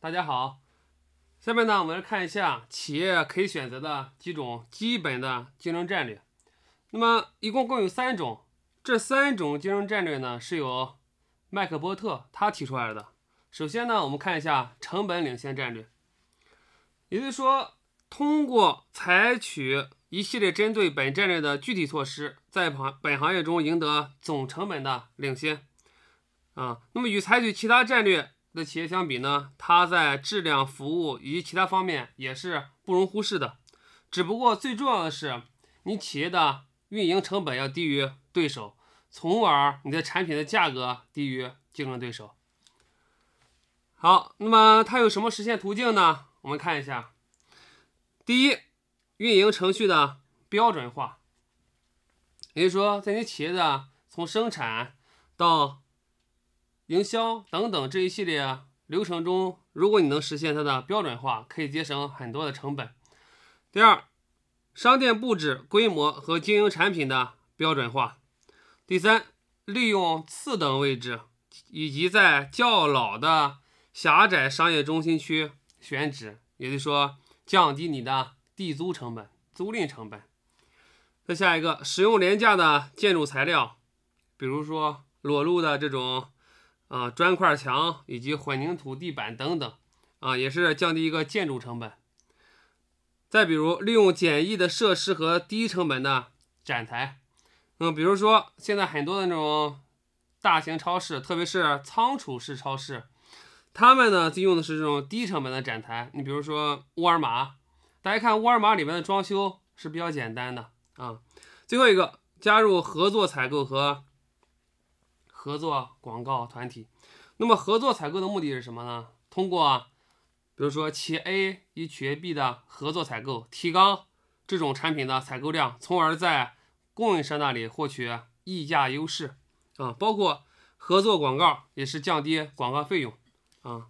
大家好，下面呢，我们来看一下企业可以选择的几种基本的竞争战略。那么一共共有三种，这三种竞争战略呢，是由麦克波特他提出来的。首先呢，我们看一下成本领先战略，也就是说，通过采取一系列针对本战略的具体措施，在行本行业中赢得总成本的领先。啊，那么与采取其他战略。的企业相比呢，它在质量、服务以及其他方面也是不容忽视的。只不过最重要的是，你企业的运营成本要低于对手，从而你的产品的价格低于竞争对手。好，那么它有什么实现途径呢？我们看一下，第一，运营程序的标准化，也就是说，在你企业的从生产到营销等等这一系列流程中，如果你能实现它的标准化，可以节省很多的成本。第二，商店布置规模和经营产品的标准化。第三，利用次等位置以及在较老的狭窄商业中心区选址，也就是说降低你的地租成本、租赁成本。再下一个，使用廉价的建筑材料，比如说裸露的这种。啊，砖块墙以及混凝土地板等等，啊，也是降低一个建筑成本。再比如，利用简易的设施和低成本的展台，嗯，比如说现在很多的那种大型超市，特别是仓储式超市，他们呢就用的是这种低成本的展台。你比如说沃尔玛，大家看沃尔玛里面的装修是比较简单的啊。最后一个，加入合作采购和。合作广告团体，那么合作采购的目的是什么呢？通过，比如说企业 A 与企业 B 的合作采购提高这种产品的采购量，从而在供应商那里获取溢价优势。啊，包括合作广告也是降低广告费用。啊，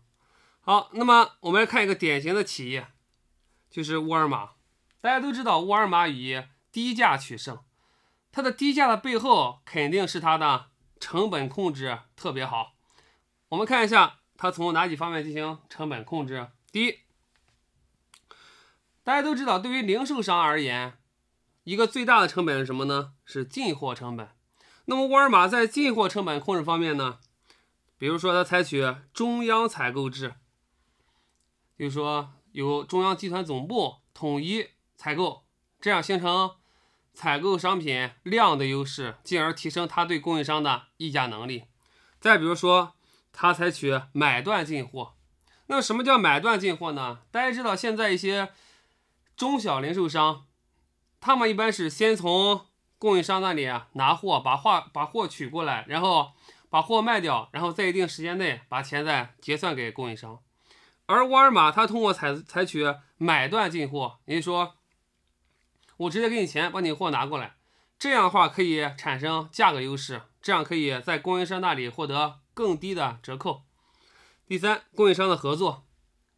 好，那么我们来看一个典型的企业，就是沃尔玛。大家都知道沃尔玛以低价取胜，它的低价的背后肯定是它的。成本控制特别好，我们看一下它从哪几方面进行成本控制。第一，大家都知道，对于零售商而言，一个最大的成本是什么呢？是进货成本。那么沃尔玛在进货成本控制方面呢？比如说，它采取中央采购制，就是说由中央集团总部统一采购，这样形成。采购商品量的优势，进而提升他对供应商的议价能力。再比如说，他采取买断进货，那什么叫买断进货呢？大家知道，现在一些中小零售商，他们一般是先从供应商那里拿货，把货把货取过来，然后把货卖掉，然后在一定时间内把钱再结算给供应商。而沃尔玛它通过采采取买断进货，您说。我直接给你钱，把你货拿过来，这样的话可以产生价格优势，这样可以在供应商那里获得更低的折扣。第三，供应商的合作，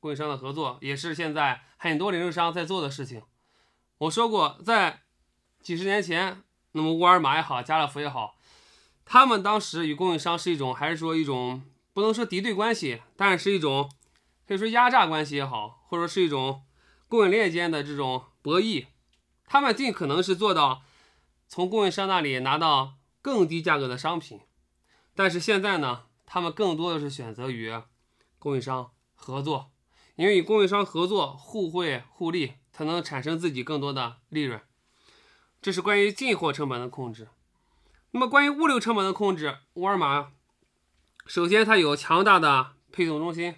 供应商的合作也是现在很多零售商在做的事情。我说过，在几十年前，那么沃尔玛也好，家乐福也好，他们当时与供应商是一种还是说一种不能说敌对关系，但是一种可以说压榨关系也好，或者是一种供应链间的这种博弈。他们尽可能是做到从供应商那里拿到更低价格的商品，但是现在呢，他们更多的是选择与供应商合作，因为与供应商合作互惠互利，才能产生自己更多的利润。这是关于进货成本的控制。那么关于物流成本的控制，沃尔玛首先它有强大的配送中心，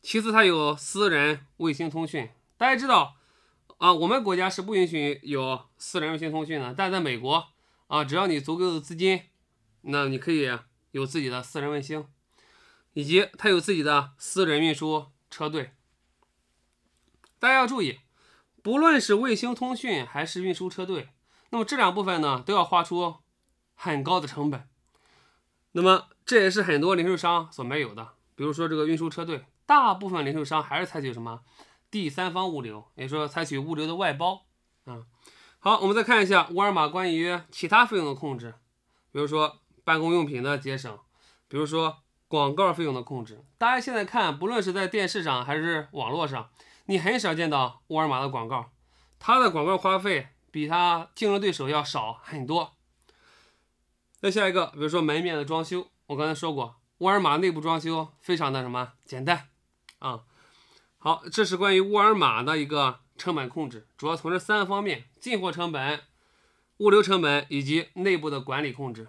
其次它有私人卫星通讯。大家知道。啊，我们国家是不允许有私人卫星通讯的，但在美国，啊，只要你足够的资金，那你可以有自己的私人卫星，以及他有自己的私人运输车队。大家要注意，不论是卫星通讯还是运输车队，那么这两部分呢，都要花出很高的成本。那么这也是很多零售商所没有的，比如说这个运输车队，大部分零售商还是采取什么？第三方物流，也说采取物流的外包啊。好，我们再看一下沃尔玛关于其他费用的控制，比如说办公用品的节省，比如说广告费用的控制。大家现在看，不论是在电视上还是网络上，你很少见到沃尔玛的广告，它的广告花费比它竞争对手要少很多。再下一个，比如说门面的装修，我刚才说过，沃尔玛内部装修非常的什么简单啊。好，这是关于沃尔玛的一个成本控制，主要从这三个方面：进货成本、物流成本以及内部的管理控制。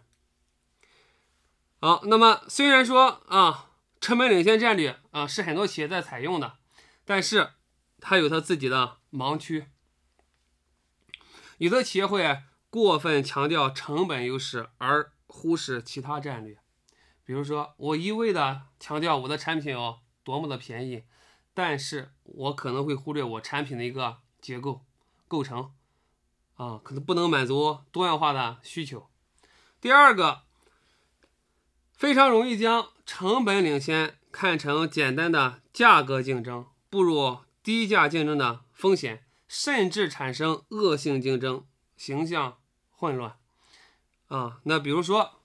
好，那么虽然说啊，成本领先战略啊是很多企业在采用的，但是它有它自己的盲区。有的企业会过分强调成本优势，而忽视其他战略。比如说，我一味的强调我的产品哦多么的便宜。但是我可能会忽略我产品的一个结构构成啊，可能不能满足多样化的需求。第二个，非常容易将成本领先看成简单的价格竞争，步入低价竞争的风险，甚至产生恶性竞争，形象混乱啊。那比如说，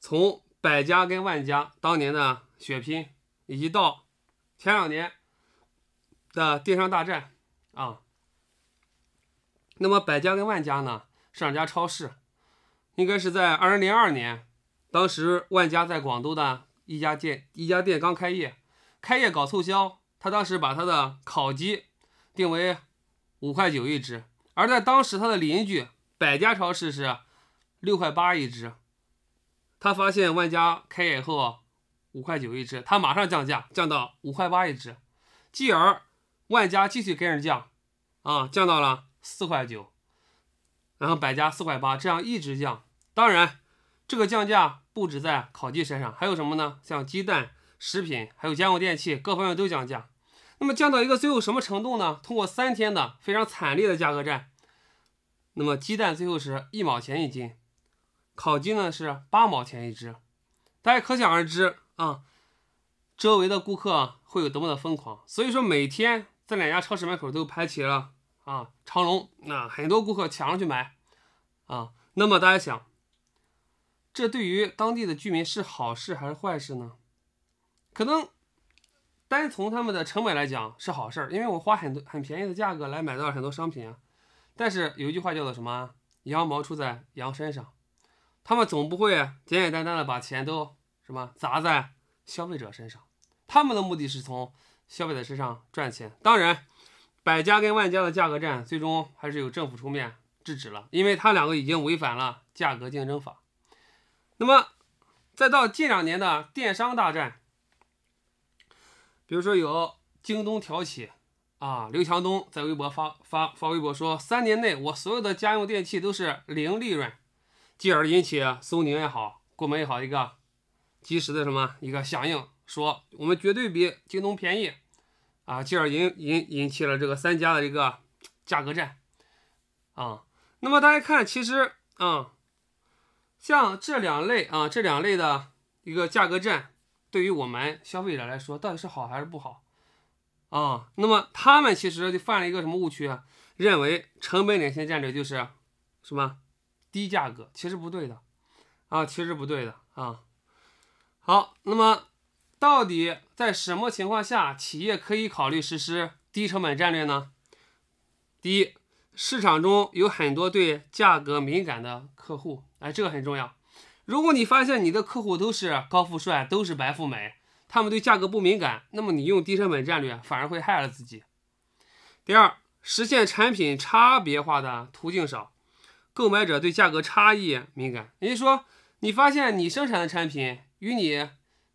从百家跟万家当年的血拼，一到。前两年的电商大战啊，那么百家跟万家呢？是两家超市，应该是在二零零二年，当时万家在广东的一家店，一家店刚开业，开业搞促销，他当时把他的烤鸡定为五块九一只，而在当时他的邻居百家超市是六块八一只，他发现万家开业后。五块九一只，它马上降价，降到五块八一只，继而万家继续跟着降，啊，降到了四块九，然后百家四块八，这样一直降。当然，这个降价不止在烤鸡身上，还有什么呢？像鸡蛋、食品，还有家用电器，各方面都降价。那么降到一个最后什么程度呢？通过三天的非常惨烈的价格战，那么鸡蛋最后是一毛钱一斤，烤鸡呢是八毛钱一只，大家可想而知。啊，周围的顾客会有多么的疯狂？所以说每天在两家超市门口都排起了啊长龙，那很多顾客抢着去买啊。那么大家想，这对于当地的居民是好事还是坏事呢？可能单从他们的成本来讲是好事，因为我花很多很便宜的价格来买到了很多商品啊。但是有一句话叫做什么？“羊毛出在羊身上”，他们总不会简简单单的把钱都。什么砸在消费者身上，他们的目的是从消费者身上赚钱。当然，百家跟万家的价格战最终还是由政府出面制止了，因为他两个已经违反了价格竞争法。那么，再到近两年的电商大战，比如说有京东挑起，啊，刘强东在微博发发发微博说，三年内我所有的家用电器都是零利润，继而引起苏宁也好，国美也好一个。及时的什么一个响应，说我们绝对比京东便宜啊，进而引引引起了这个三家的一个价格战啊。那么大家看，其实啊，像这两类啊这两类的一个价格战，对于我们消费者来说，到底是好还是不好啊？那么他们其实就犯了一个什么误区啊？认为成本领先战略就是什么低价格，其实不对的啊，其实不对的啊。好，那么到底在什么情况下企业可以考虑实施低成本战略呢？第一，市场中有很多对价格敏感的客户，哎，这个很重要。如果你发现你的客户都是高富帅，都是白富美，他们对价格不敏感，那么你用低成本战略反而会害了自己。第二，实现产品差别化的途径少，购买者对价格差异敏感。也就是说，你发现你生产的产品。与你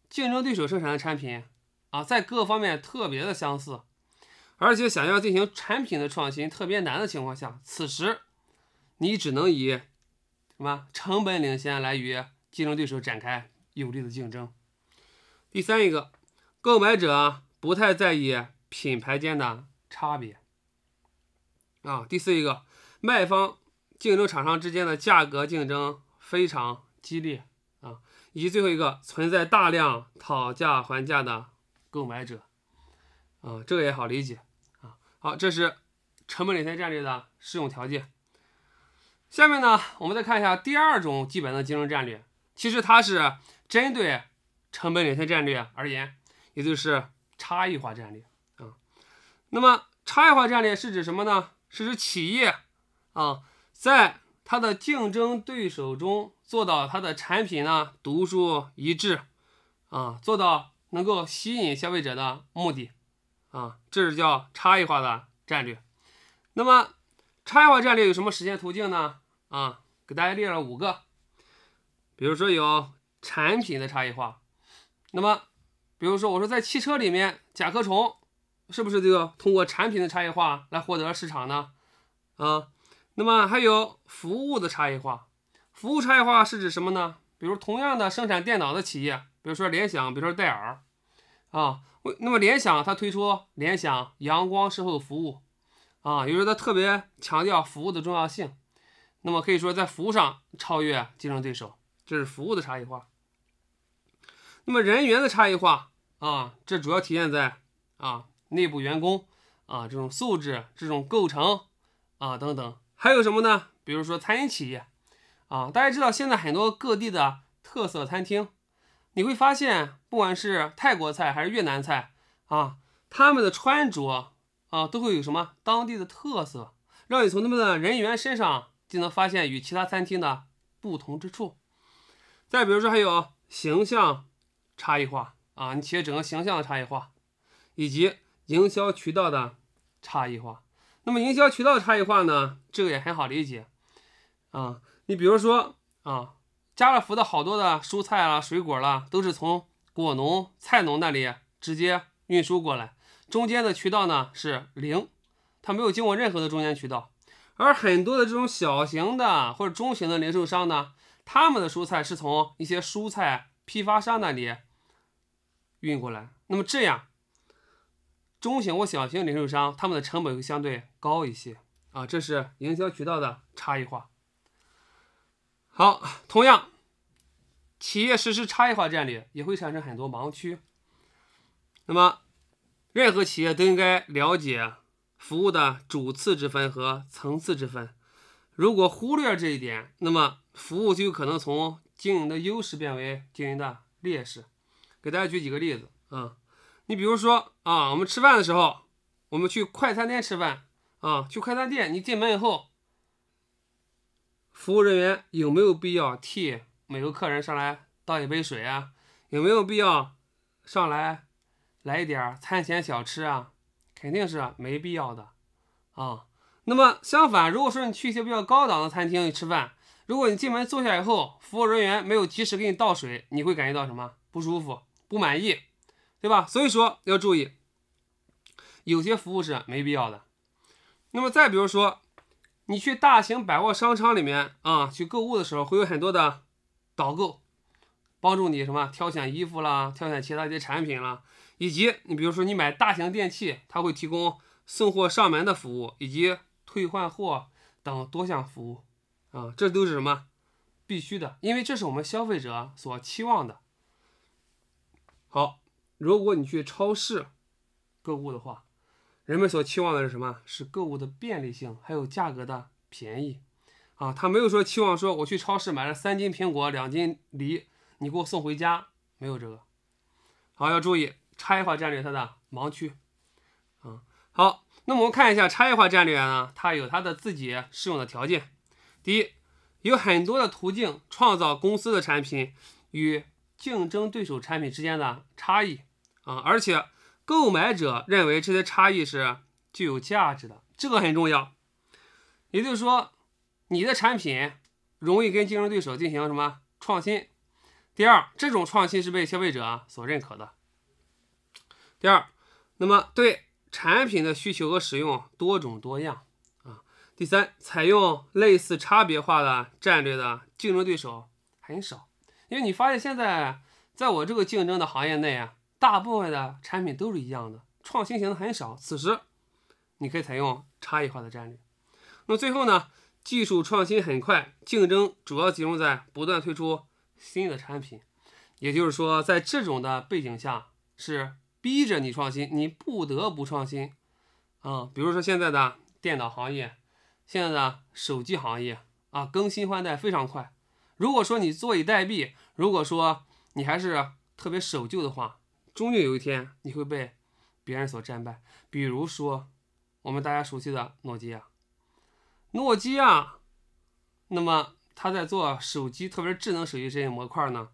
竞争对手生产的产品啊，在各方面特别的相似，而且想要进行产品的创新特别难的情况下，此时你只能以什么成本领先来与竞争对手展开有力的竞争。第三一个，购买者不太在意品牌间的差别啊。第四一个，卖方竞争厂商之间的价格竞争非常激烈。啊，以及最后一个存在大量讨价还价的购买者，啊，这个也好理解啊。好，这是成本领先战略的适用条件。下面呢，我们再看一下第二种基本的竞争战略，其实它是针对成本领先战略而言，也就是差异化战略啊。那么，差异化战略是指什么呢？是指企业啊，在它的竞争对手中。做到它的产品呢独树一帜啊，做到能够吸引消费者的目的啊，这是叫差异化的战略。那么，差异化战略有什么实现途径呢？啊，给大家列了五个，比如说有产品的差异化。那么，比如说我说在汽车里面，甲壳虫是不是就要通过产品的差异化来获得市场呢？啊，那么还有服务的差异化。服务差异化是指什么呢？比如同样的生产电脑的企业，比如说联想，比如说戴尔，啊，那么联想它推出联想阳光售后服务，啊，有时候它特别强调服务的重要性，那么可以说在服务上超越竞争对手，这是服务的差异化。那么人员的差异化啊，这主要体现在啊内部员工啊这种素质、这种构成啊等等，还有什么呢？比如说餐饮企业。啊，大家知道现在很多各地的特色餐厅，你会发现，不管是泰国菜还是越南菜，啊，他们的穿着啊，都会有什么当地的特色，让你从他们的人员身上就能发现与其他餐厅的不同之处。再比如说，还有形象差异化啊，你企业整个形象的差异化，以及营销渠道的差异化。那么，营销渠道差异化呢，这个也很好理解啊。你比如说啊，家乐福的好多的蔬菜啦、水果啦，都是从果农、菜农那里直接运输过来，中间的渠道呢是零，它没有经过任何的中间渠道。而很多的这种小型的或者中型的零售商呢，他们的蔬菜是从一些蔬菜批发商那里运过来。那么这样，中型或小型零售商他们的成本会相对高一些啊，这是营销渠道的差异化。好，同样，企业实施差异化战略也会产生很多盲区。那么，任何企业都应该了解服务的主次之分和层次之分。如果忽略这一点，那么服务就有可能从经营的优势变为经营的劣势。给大家举几个例子啊，你比如说啊，我们吃饭的时候，我们去快餐店吃饭啊，去快餐店，你进门以后。服务人员有没有必要替每个客人上来倒一杯水啊？有没有必要上来来一点餐前小吃啊？肯定是没必要的啊。那么相反，如果说你去一些比较高档的餐厅吃饭，如果你进门坐下以后，服务人员没有及时给你倒水，你会感觉到什么不舒服、不满意，对吧？所以说要注意，有些服务是没必要的。那么再比如说。你去大型百货商场里面啊，去购物的时候，会有很多的导购帮助你什么挑选衣服啦，挑选其他一些产品啦，以及你比如说你买大型电器，他会提供送货上门的服务，以及退换货等多项服务啊，这都是什么必须的，因为这是我们消费者所期望的。好，如果你去超市购物的话。人们所期望的是什么？是购物的便利性，还有价格的便宜，啊，他没有说期望说我去超市买了三斤苹果，两斤梨，你给我送回家，没有这个。好，要注意差异化战略它的盲区，啊，好，那么我们看一下差异化战略呢，它有它的自己适用的条件。第一，有很多的途径创造公司的产品与竞争对手产品之间的差异，啊，而且。购买者认为这些差异是具有价值的，这个很重要。也就是说，你的产品容易跟竞争对手进行什么创新？第二，这种创新是被消费者所认可的。第二，那么对产品的需求和使用多种多样啊。第三，采用类似差别化的战略的竞争对手很少，因为你发现现在在我这个竞争的行业内啊。大部分的产品都是一样的，创新型的很少。此时，你可以采用差异化的战略。那最后呢？技术创新很快，竞争主要集中在不断推出新的产品。也就是说，在这种的背景下，是逼着你创新，你不得不创新。啊，比如说现在的电脑行业，现在的手机行业啊，更新换代非常快。如果说你坐以待毙，如果说你还是特别守旧的话，终究有一天你会被别人所战败。比如说，我们大家熟悉的诺基亚，诺基亚，那么他在做手机，特别是智能手机这些模块呢，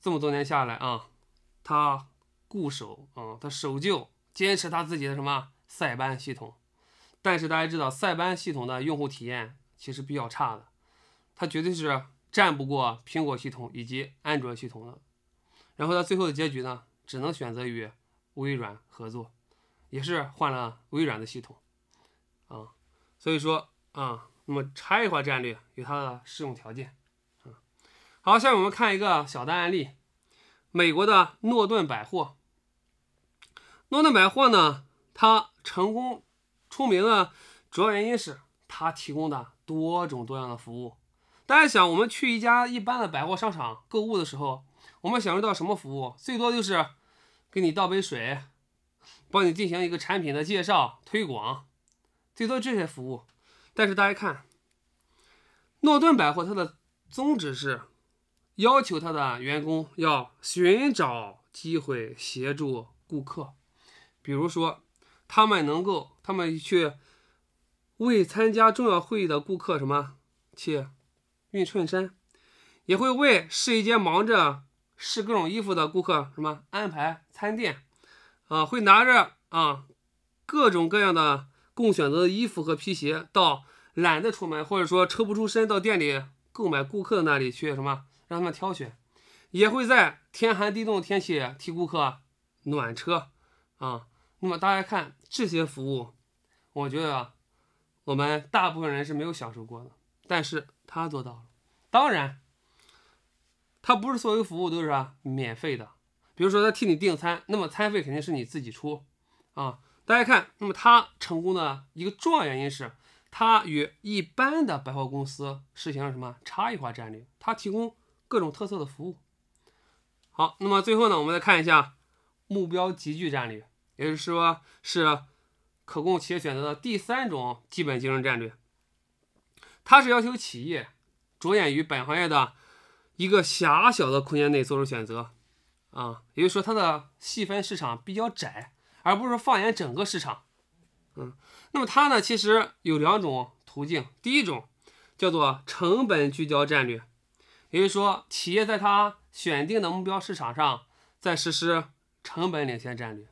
这么多年下来啊，他固守，啊，他守旧，坚持他自己的什么塞班系统。但是大家知道，塞班系统的用户体验其实比较差的，它绝对是战不过苹果系统以及安卓系统的。然后他最后的结局呢？只能选择与微软合作，也是换了微软的系统，啊，所以说啊，那么差异化战略有它的适用条件，啊，好，下面我们看一个小的案例，美国的诺顿百货，诺顿百货呢，它成功出名的主要原因是它提供的多种多样的服务，大家想，我们去一家一般的百货商场购物的时候。我们享受到什么服务？最多就是给你倒杯水，帮你进行一个产品的介绍推广，最多这些服务。但是大家看，诺顿百货它的宗旨是要求它的员工要寻找机会协助顾客，比如说他们能够他们去为参加重要会议的顾客什么去熨衬衫，也会为试衣间忙着。试各种衣服的顾客，什么安排餐店，啊，会拿着啊各种各样的供选择的衣服和皮鞋，到懒得出门或者说抽不出身到店里购买顾客的那里去什么让他们挑选，也会在天寒地冻的天气替顾客暖车，啊，那么大家看这些服务，我觉得啊我们大部分人是没有享受过的，但是他做到了，当然。它不是所有服务都是免费的，比如说他替你订餐，那么餐费肯定是你自己出啊。大家看，那么他成功的一个重要原因是他与一般的百货公司实行了什么差异化战略？他提供各种特色的服务。好，那么最后呢，我们再看一下目标集聚战略，也就是说是可供企业选择的第三种基本竞争战略。它是要求企业着眼于本行业的。一个狭小的空间内做出选择，啊，也就是说它的细分市场比较窄，而不是放眼整个市场，嗯，那么它呢，其实有两种途径，第一种叫做成本聚焦战略，也就是说企业在它选定的目标市场上，在实施成本领先战略。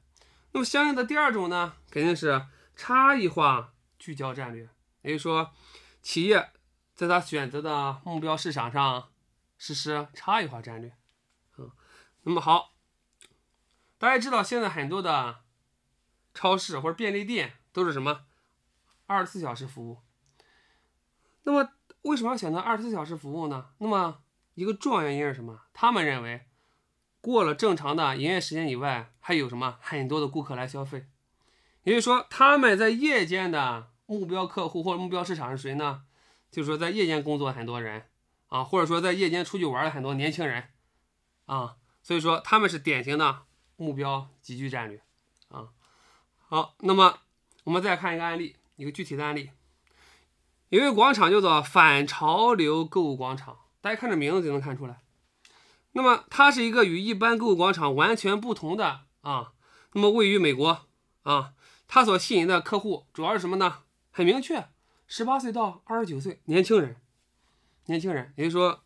那么相应的第二种呢，肯定是差异化聚焦战略，也就是说企业在它选择的目标市场上。实施差异化战略，嗯，那么好，大家知道现在很多的超市或者便利店都是什么二十四小时服务。那么为什么要选择二十四小时服务呢？那么一个重要原因是什么？他们认为过了正常的营业时间以外，还有什么很多的顾客来消费。也就是说，他们在夜间的目标客户或者目标市场是谁呢？就是说在夜间工作很多人。啊，或者说在夜间出去玩的很多年轻人，啊，所以说他们是典型的目标集聚战略，啊，好，那么我们再看一个案例，一个具体的案例，有一个广场叫做反潮流购物广场，大家看这名字就能看出来，那么它是一个与一般购物广场完全不同的啊，那么位于美国啊，它所吸引的客户主要是什么呢？很明确，十八岁到二十九岁年轻人。年轻人，也就是说，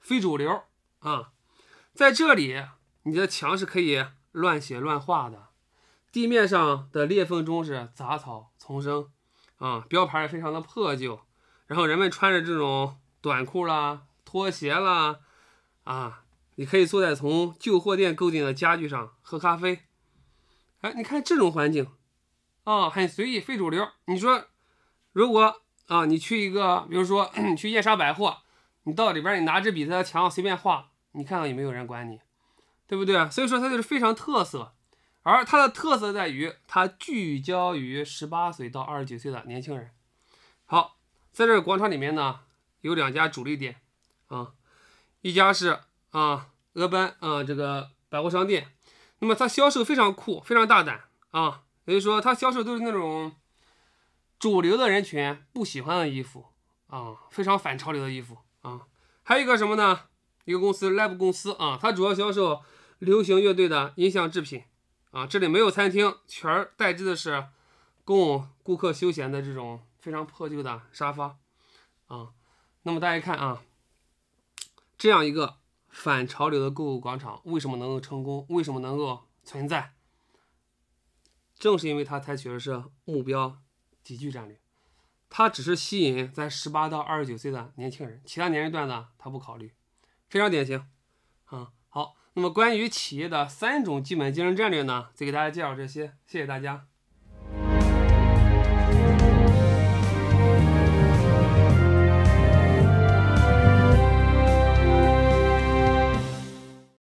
非主流啊，在这里，你的墙是可以乱写乱画的，地面上的裂缝中是杂草丛生啊，标牌也非常的破旧，然后人们穿着这种短裤啦、拖鞋啦啊，你可以坐在从旧货店购进的家具上喝咖啡，哎，你看这种环境啊，很随意，非主流。你说，如果。啊，你去一个，比如说 去燕莎百货，你到里边，你拿支笔在墙上随便画，你看看有没有人管你，对不对？所以说它就是非常特色，而它的特色在于它聚焦于十八岁到二十九岁的年轻人。好，在这个广场里面呢，有两家主力店啊，一家是啊，俄班啊，这个百货商店，那么它销售非常酷，非常大胆啊，也就是说它销售都是那种。主流的人群不喜欢的衣服啊，非常反潮流的衣服啊，还有一个什么呢？一个公司，Labe 公司啊，它主要销售流行乐队的音像制品啊。这里没有餐厅，取而代之的是供顾客休闲的这种非常破旧的沙发啊。那么大家看啊，这样一个反潮流的购物广场，为什么能够成功？为什么能够存在？正是因为它采取的是目标。集聚战略，它只是吸引在十八到二十九岁的年轻人，其他年龄段呢，它不考虑，非常典型啊。好，那么关于企业的三种基本经营战略呢，就给大家介绍这些，谢谢大家。